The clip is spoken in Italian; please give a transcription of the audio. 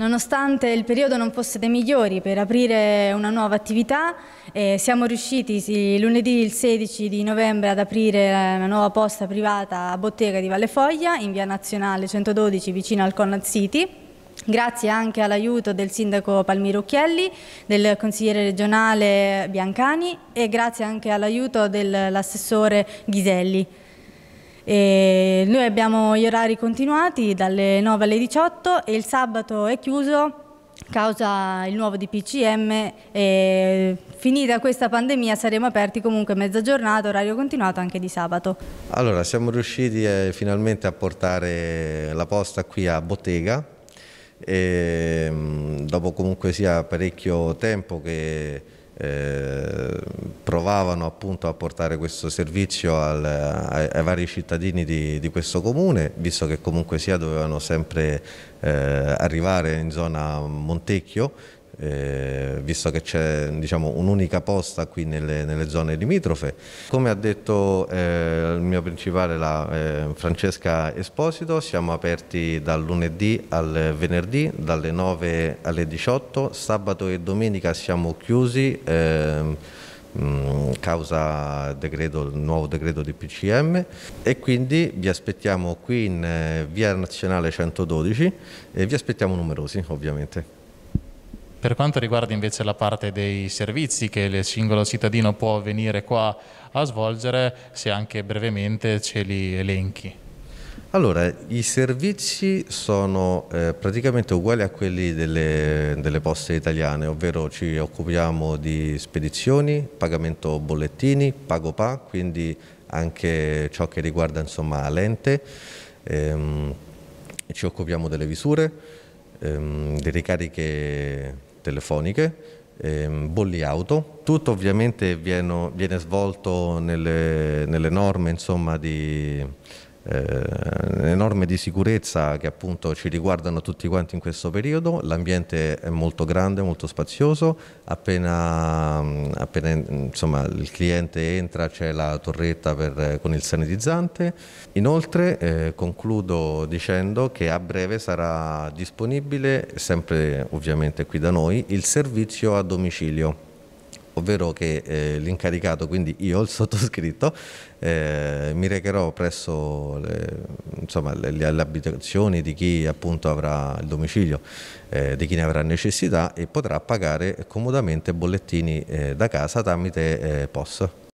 Nonostante il periodo non fosse dei migliori per aprire una nuova attività, eh, siamo riusciti sì, lunedì il 16 di novembre ad aprire eh, una nuova posta privata a Bottega di Valle Foglia, in via nazionale 112 vicino al Connad City. Grazie anche all'aiuto del sindaco Palmiro Chielli, del consigliere regionale Biancani e grazie anche all'aiuto dell'assessore Ghiselli. E noi abbiamo gli orari continuati dalle 9 alle 18 e il sabato è chiuso causa il nuovo DPCM e finita questa pandemia saremo aperti comunque mezza giornata, orario continuato anche di sabato. Allora siamo riusciti eh, finalmente a portare la posta qui a Bottega e, ehm, dopo comunque sia parecchio tempo che eh, provavano appunto a portare questo servizio al, ai, ai, vari cittadini di, di, questo comune, visto che comunque sia dovevano sempre eh, arrivare in zona Montecchio eh, visto che c'è diciamo, un'unica posta qui nelle, nelle, zone limitrofe. Come ha detto eh, il mio principale la, eh, Francesca Esposito, siamo aperti dal lunedì al venerdì, dalle 9 alle 18, sabato e domenica siamo chiusi. Mh, ehm, mm, causa decreto, nuovo decreto di PCM e quindi vi aspettiamo qui in eh, via nazionale 112 e vi aspettiamo numerosi ovviamente. Per quanto riguarda invece la parte dei servizi che il singolo cittadino può venire qua a svolgere, se anche brevemente ce li elenchi. Allora, i servizi sono eh, praticamente uguali a quelli delle, delle, poste italiane, ovvero ci occupiamo di spedizioni, pagamento bollettini, pago pa, quindi anche ciò che riguarda insomma, lente, ehm, ci occupiamo delle visure, ehm, di ricariche telefoniche, ehm, bolli auto. Tutto ovviamente viene, viene svolto nelle, nelle norme insomma, di, eh, norme di sicurezza che appunto ci riguardano tutti quanti in questo periodo, l'ambiente è molto grande, molto spazioso, appena, mm, appena mm, insomma, il cliente entra c'è la torretta per, eh, con il sanitizzante. Inoltre eh, concludo dicendo che a breve sarà disponibile, sempre ovviamente qui da noi, il servizio a domicilio ovvero che eh, l'incaricato, quindi io, il sottoscritto, eh, mi recherò presso le, insomma, le, le, abitazioni di chi appunto avrà il domicilio, eh, di chi ne avrà necessità e potrà pagare comodamente bollettini eh, da casa tramite eh, POS.